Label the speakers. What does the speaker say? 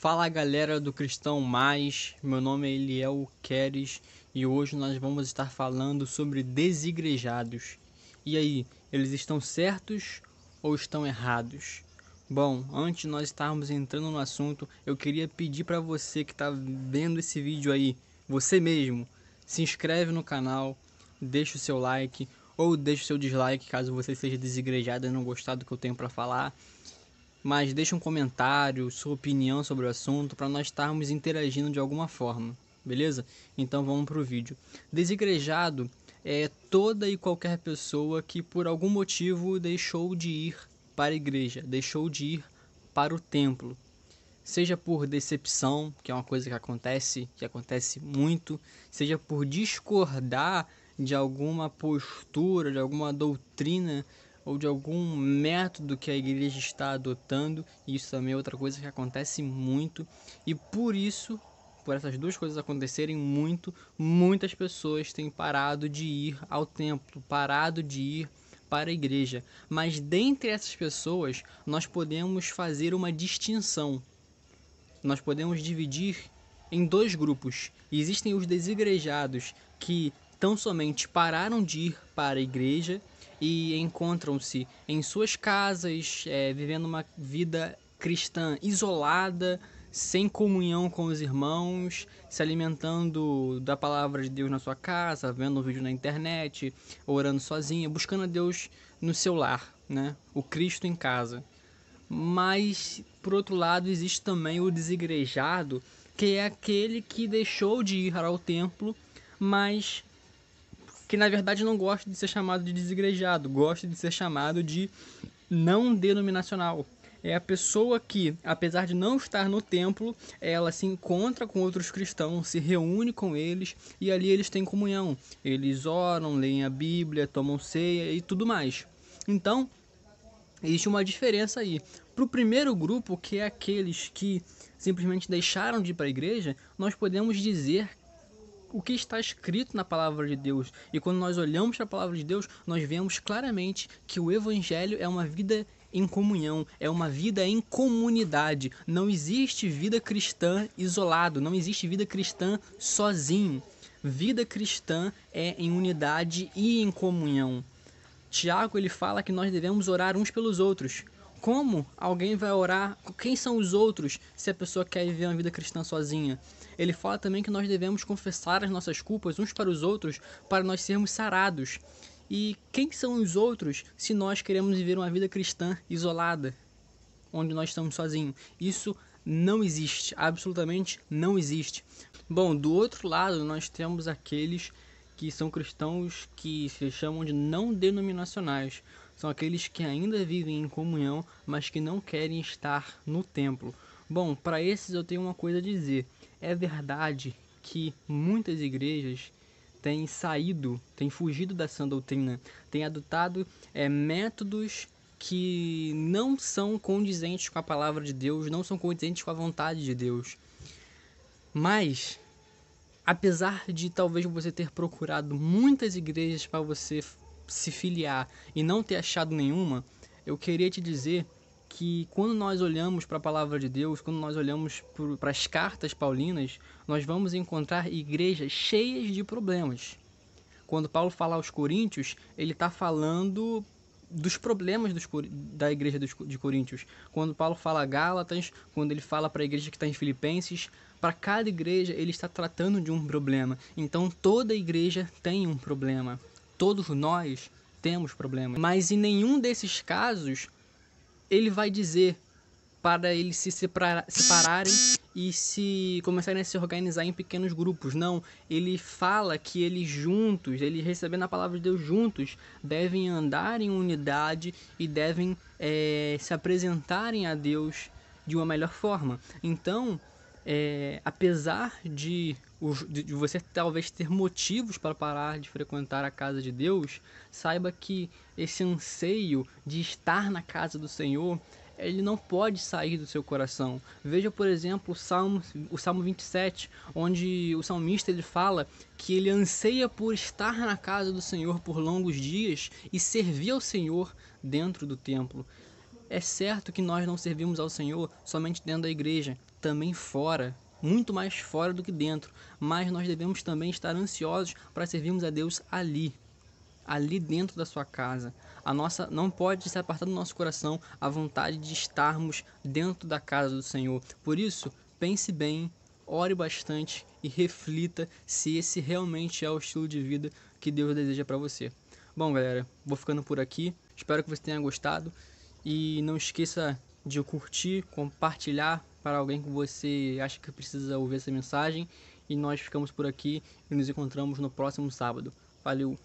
Speaker 1: Fala galera do Cristão Mais, meu nome é Eliel Queres e hoje nós vamos estar falando sobre desigrejados. E aí, eles estão certos ou estão errados? Bom, antes de nós estarmos entrando no assunto, eu queria pedir para você que está vendo esse vídeo aí, você mesmo, se inscreve no canal, deixa o seu like ou deixa o seu dislike caso você seja desigrejado e não gostar do que eu tenho para falar mas deixa um comentário, sua opinião sobre o assunto para nós estarmos interagindo de alguma forma, beleza? Então vamos para o vídeo. Desigrejado é toda e qualquer pessoa que por algum motivo deixou de ir para a igreja, deixou de ir para o templo. Seja por decepção, que é uma coisa que acontece, que acontece muito, seja por discordar de alguma postura, de alguma doutrina ou de algum método que a igreja está adotando, e isso também é outra coisa que acontece muito, e por isso, por essas duas coisas acontecerem muito, muitas pessoas têm parado de ir ao templo, parado de ir para a igreja. Mas dentre essas pessoas, nós podemos fazer uma distinção. Nós podemos dividir em dois grupos. Existem os desigrejados que tão somente pararam de ir para a igreja e encontram-se em suas casas, é, vivendo uma vida cristã isolada, sem comunhão com os irmãos, se alimentando da palavra de Deus na sua casa, vendo um vídeo na internet, orando sozinha, buscando a Deus no seu lar, né? O Cristo em casa. Mas, por outro lado, existe também o desigrejado, que é aquele que deixou de ir ao templo, mas que na verdade não gosta de ser chamado de desigrejado, gosta de ser chamado de não denominacional. É a pessoa que, apesar de não estar no templo, ela se encontra com outros cristãos, se reúne com eles e ali eles têm comunhão. Eles oram, leem a Bíblia, tomam ceia e tudo mais. Então, existe uma diferença aí. Para o primeiro grupo, que é aqueles que simplesmente deixaram de ir para a igreja, nós podemos dizer o que está escrito na palavra de Deus. E quando nós olhamos para a palavra de Deus, nós vemos claramente que o evangelho é uma vida em comunhão, é uma vida em comunidade. Não existe vida cristã isolado, não existe vida cristã sozinho. Vida cristã é em unidade e em comunhão. Tiago ele fala que nós devemos orar uns pelos outros. Como alguém vai orar? Quem são os outros se a pessoa quer viver uma vida cristã sozinha? Ele fala também que nós devemos confessar as nossas culpas uns para os outros para nós sermos sarados. E quem são os outros se nós queremos viver uma vida cristã isolada, onde nós estamos sozinhos? Isso não existe, absolutamente não existe. Bom, do outro lado, nós temos aqueles que são cristãos que se chamam de não denominacionais são aqueles que ainda vivem em comunhão, mas que não querem estar no templo. Bom, para esses eu tenho uma coisa a dizer. É verdade que muitas igrejas têm saído, têm fugido da sã doutrina, têm adotado é, métodos que não são condizentes com a palavra de Deus, não são condizentes com a vontade de Deus. Mas, apesar de talvez você ter procurado muitas igrejas para você se filiar e não ter achado nenhuma, eu queria te dizer que quando nós olhamos para a palavra de Deus, quando nós olhamos para as cartas paulinas, nós vamos encontrar igrejas cheias de problemas. Quando Paulo fala aos Coríntios, ele está falando dos problemas dos, da igreja dos, de Coríntios. Quando Paulo fala a Gálatas, quando ele fala para a igreja que está em Filipenses, para cada igreja ele está tratando de um problema. Então toda igreja tem um problema. Todos nós temos problemas, mas em nenhum desses casos ele vai dizer para eles se separarem e se começarem a se organizar em pequenos grupos. Não, ele fala que eles juntos, eles recebendo a palavra de Deus juntos, devem andar em unidade e devem é, se apresentarem a Deus de uma melhor forma. Então, é, apesar de de, de você talvez ter motivos para parar de frequentar a casa de Deus, saiba que esse anseio de estar na casa do Senhor ele não pode sair do seu coração. Veja, por exemplo, o Salmo, o Salmo 27, onde o salmista ele fala que ele anseia por estar na casa do Senhor por longos dias e servir ao Senhor dentro do templo. É certo que nós não servimos ao Senhor somente dentro da igreja, também fora muito mais fora do que dentro, mas nós devemos também estar ansiosos para servirmos a Deus ali, ali dentro da sua casa. A nossa não pode se apartar do nosso coração a vontade de estarmos dentro da casa do Senhor. Por isso, pense bem, ore bastante e reflita se esse realmente é o estilo de vida que Deus deseja para você. Bom, galera, vou ficando por aqui. Espero que você tenha gostado e não esqueça de curtir, compartilhar para alguém que você acha que precisa ouvir essa mensagem. E nós ficamos por aqui e nos encontramos no próximo sábado. Valeu!